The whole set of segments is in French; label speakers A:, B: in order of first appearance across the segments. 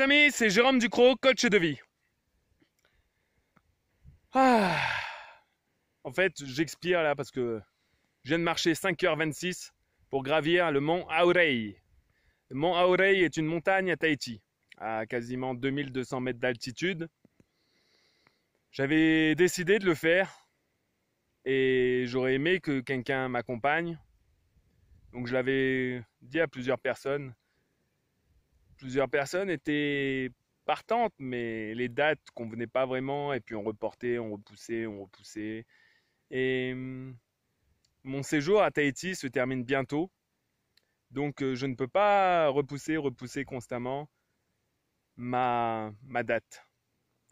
A: amis, c'est Jérôme Ducrot, coach de vie. Ah. En fait, j'expire là parce que je viens de marcher 5h26 pour gravir le mont Aurei. Le mont Aurei est une montagne à Tahiti, à quasiment 2200 mètres d'altitude. J'avais décidé de le faire et j'aurais aimé que quelqu'un m'accompagne. Donc je l'avais dit à plusieurs personnes plusieurs personnes étaient partantes, mais les dates convenaient pas vraiment, et puis on reportait, on repoussait, on repoussait. Et hum, mon séjour à Tahiti se termine bientôt, donc euh, je ne peux pas repousser, repousser constamment ma, ma date.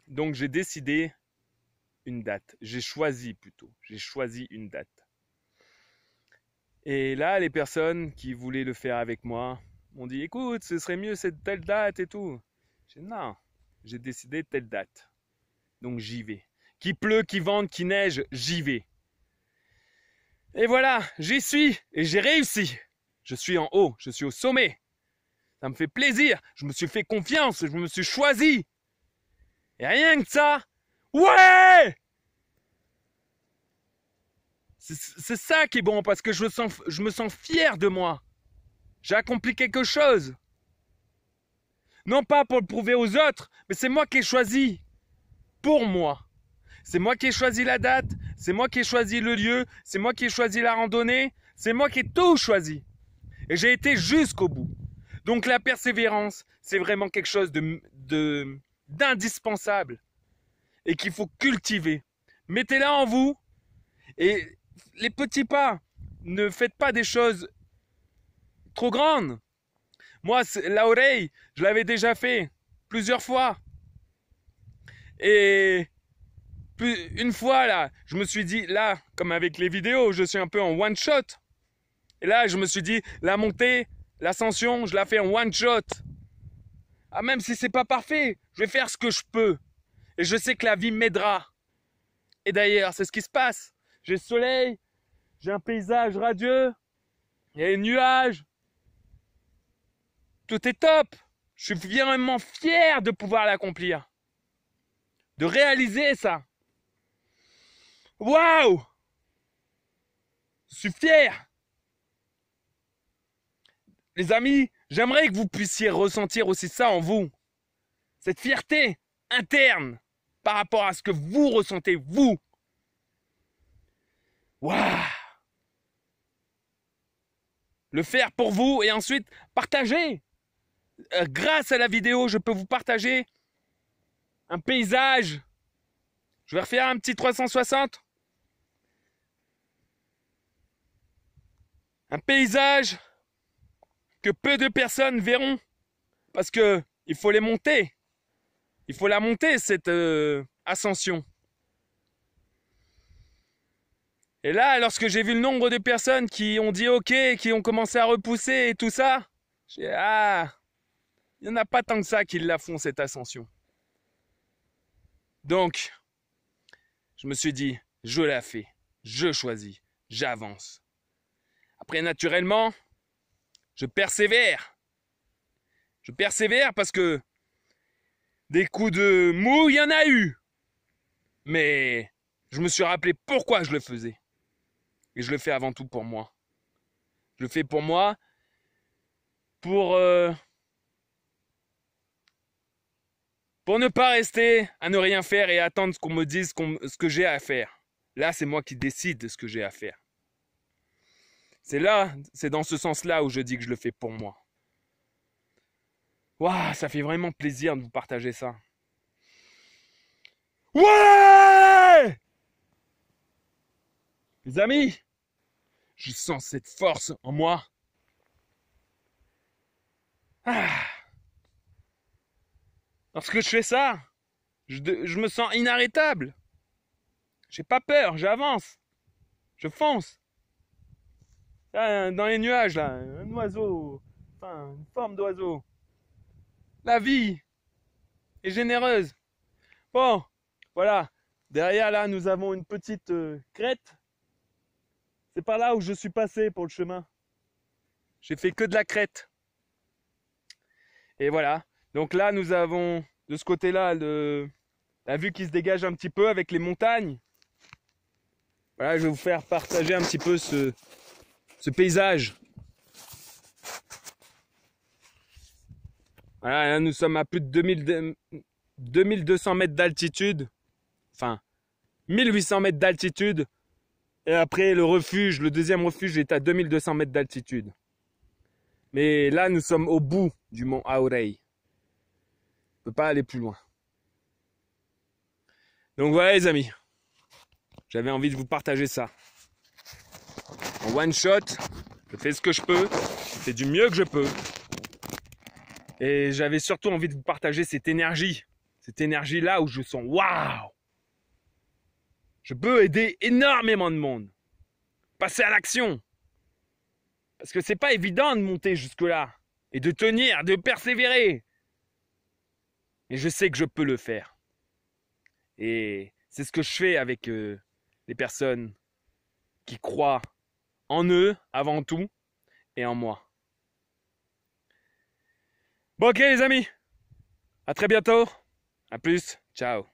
A: Donc j'ai décidé une date, j'ai choisi plutôt, j'ai choisi une date. Et là, les personnes qui voulaient le faire avec moi, on dit écoute, ce serait mieux cette telle date et tout. J'ai non, j'ai décidé telle date. Donc j'y vais. Qui pleut, qui vente, qui neige, j'y vais. Et voilà, j'y suis et j'ai réussi. Je suis en haut, je suis au sommet. Ça me fait plaisir, je me suis fait confiance, je me suis choisi. Et rien que ça, ouais C'est ça qui est bon parce que je me sens fier de moi. J'ai accompli quelque chose. Non pas pour le prouver aux autres, mais c'est moi qui ai choisi. Pour moi. C'est moi qui ai choisi la date, c'est moi qui ai choisi le lieu, c'est moi qui ai choisi la randonnée, c'est moi qui ai tout choisi. Et j'ai été jusqu'au bout. Donc la persévérance, c'est vraiment quelque chose de d'indispensable et qu'il faut cultiver. Mettez-la en vous et les petits pas. Ne faites pas des choses trop grande. Moi, la oreille, je l'avais déjà fait plusieurs fois. Et une fois là, je me suis dit, là, comme avec les vidéos, je suis un peu en one shot. Et là, je me suis dit, la montée, l'ascension, je la fais en one shot. Ah, même si c'est pas parfait, je vais faire ce que je peux. Et je sais que la vie m'aidera. Et d'ailleurs, c'est ce qui se passe. J'ai le soleil, j'ai un paysage radieux, il y a les nuages, tout est top. Je suis vraiment fier de pouvoir l'accomplir. De réaliser ça. Waouh Je suis fier. Les amis, j'aimerais que vous puissiez ressentir aussi ça en vous. Cette fierté interne par rapport à ce que vous ressentez, vous. Waouh Le faire pour vous et ensuite partager euh, grâce à la vidéo, je peux vous partager un paysage. Je vais refaire un petit 360. Un paysage que peu de personnes verront. Parce que il faut les monter. Il faut la monter, cette euh, ascension. Et là, lorsque j'ai vu le nombre de personnes qui ont dit OK, qui ont commencé à repousser et tout ça, j'ai ah, il n'y en a pas tant que ça qui la font, cette ascension. Donc, je me suis dit, je la fais, je choisis, j'avance. Après, naturellement, je persévère. Je persévère parce que des coups de mou, il y en a eu. Mais je me suis rappelé pourquoi je le faisais. Et je le fais avant tout pour moi. Je le fais pour moi, pour euh, Pour ne pas rester à ne rien faire et attendre qu'on me dise ce que j'ai à faire. Là, c'est moi qui décide de ce que j'ai à faire. C'est là, c'est dans ce sens-là où je dis que je le fais pour moi. Waouh, ça fait vraiment plaisir de vous partager ça. Ouais Les amis, je sens cette force en moi. Ah Lorsque je fais ça, je, me sens inarrêtable. J'ai pas peur, j'avance. Je fonce. dans les nuages, là, un oiseau, enfin, une forme d'oiseau. La vie est généreuse. Bon, voilà. Derrière, là, nous avons une petite euh, crête. C'est pas là où je suis passé pour le chemin. J'ai fait que de la crête. Et voilà. Donc là, nous avons de ce côté-là la vue qui se dégage un petit peu avec les montagnes. Voilà, je vais vous faire partager un petit peu ce, ce paysage. Voilà, nous sommes à plus de 2200 mètres d'altitude. Enfin, 1800 mètres d'altitude. Et après, le refuge, le deuxième refuge est à 2200 mètres d'altitude. Mais là, nous sommes au bout du mont Aurei peux pas aller plus loin. Donc voilà les amis, j'avais envie de vous partager ça. En one shot, je fais ce que je peux, c'est du mieux que je peux. Et j'avais surtout envie de vous partager cette énergie, cette énergie là où je sens waouh, je peux aider énormément de monde. Passer à l'action. Parce que c'est pas évident de monter jusque là et de tenir, de persévérer. Et je sais que je peux le faire. Et c'est ce que je fais avec euh, les personnes qui croient en eux avant tout et en moi. Bon ok les amis, à très bientôt, à plus, ciao.